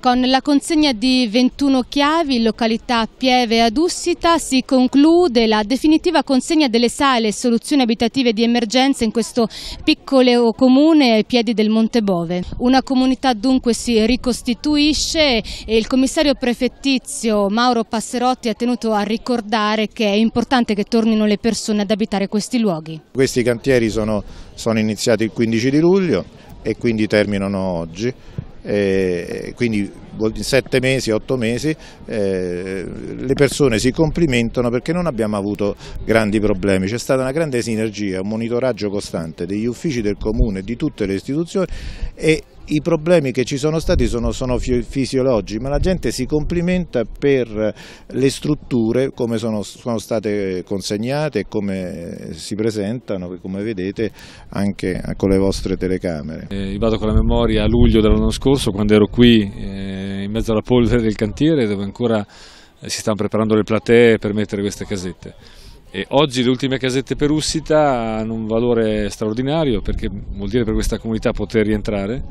Con la consegna di 21 chiavi in località Pieve ad Ussita si conclude la definitiva consegna delle sale e soluzioni abitative di emergenza in questo piccolo comune ai piedi del Monte Bove. Una comunità dunque si ricostituisce e il commissario prefettizio Mauro Passerotti ha tenuto a ricordare che è importante che tornino le persone ad abitare questi luoghi. Questi cantieri sono, sono iniziati il 15 di luglio e quindi terminano oggi eh, quindi in sette mesi, otto mesi eh, le persone si complimentano perché non abbiamo avuto grandi problemi, c'è stata una grande sinergia, un monitoraggio costante degli uffici del comune, e di tutte le istituzioni e i problemi che ci sono stati sono, sono fisiologici, ma la gente si complimenta per le strutture come sono, sono state consegnate e come si presentano, come vedete anche con le vostre telecamere. Eh, vado con la memoria a luglio dell'anno scorso quando ero qui eh, in mezzo alla polvere del cantiere dove ancora si stanno preparando le platee per mettere queste casette. E oggi le ultime casette per Ussita hanno un valore straordinario perché vuol dire per questa comunità poter rientrare.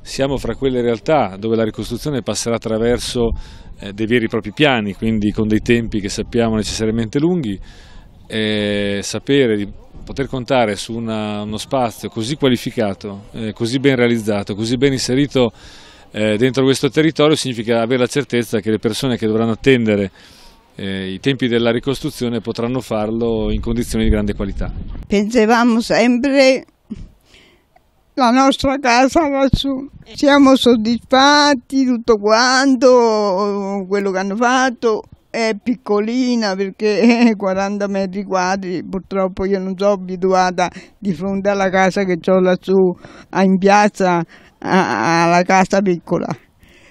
Siamo fra quelle realtà dove la ricostruzione passerà attraverso eh, dei veri e propri piani, quindi con dei tempi che sappiamo necessariamente lunghi. E sapere di poter contare su una, uno spazio così qualificato, eh, così ben realizzato, così ben inserito eh, dentro questo territorio significa avere la certezza che le persone che dovranno attendere eh, i tempi della ricostruzione potranno farlo in condizioni di grande qualità. Pensavamo sempre la nostra casa lassù. Siamo soddisfatti tutto quanto, quello che hanno fatto. È piccolina perché 40 metri quadri, purtroppo io non sono abituata di fronte alla casa che ho lassù in piazza, alla casa piccola.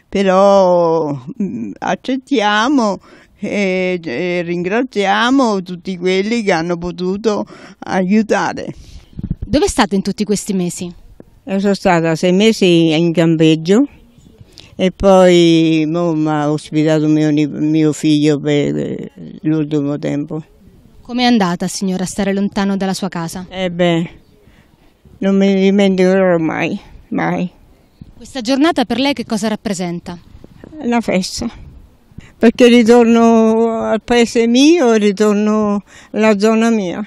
Però mm, accettiamo e, e ringraziamo tutti quelli che hanno potuto aiutare. Dove state in tutti questi mesi? Io eh, sono stata sei mesi in campeggio e poi mi ha ospitato mio, mio figlio per eh, l'ultimo tempo. Com'è andata signora a stare lontano dalla sua casa? Eh beh, non mi dimenticherò mai, mai. Questa giornata per lei che cosa rappresenta? La festa perché ritorno al paese mio, ritorno alla zona mia.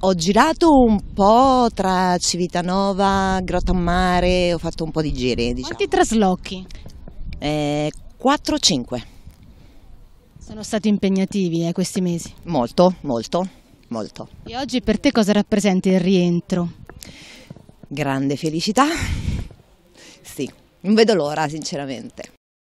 Ho girato un po' tra Civitanova, Grottamare, ho fatto un po' di giri. Diciamo. Quanti traslochi? Eh, 4-5. Sono stati impegnativi eh, questi mesi? Molto, molto, molto. E oggi per te cosa rappresenta il rientro? Grande felicità, sì, non vedo l'ora sinceramente.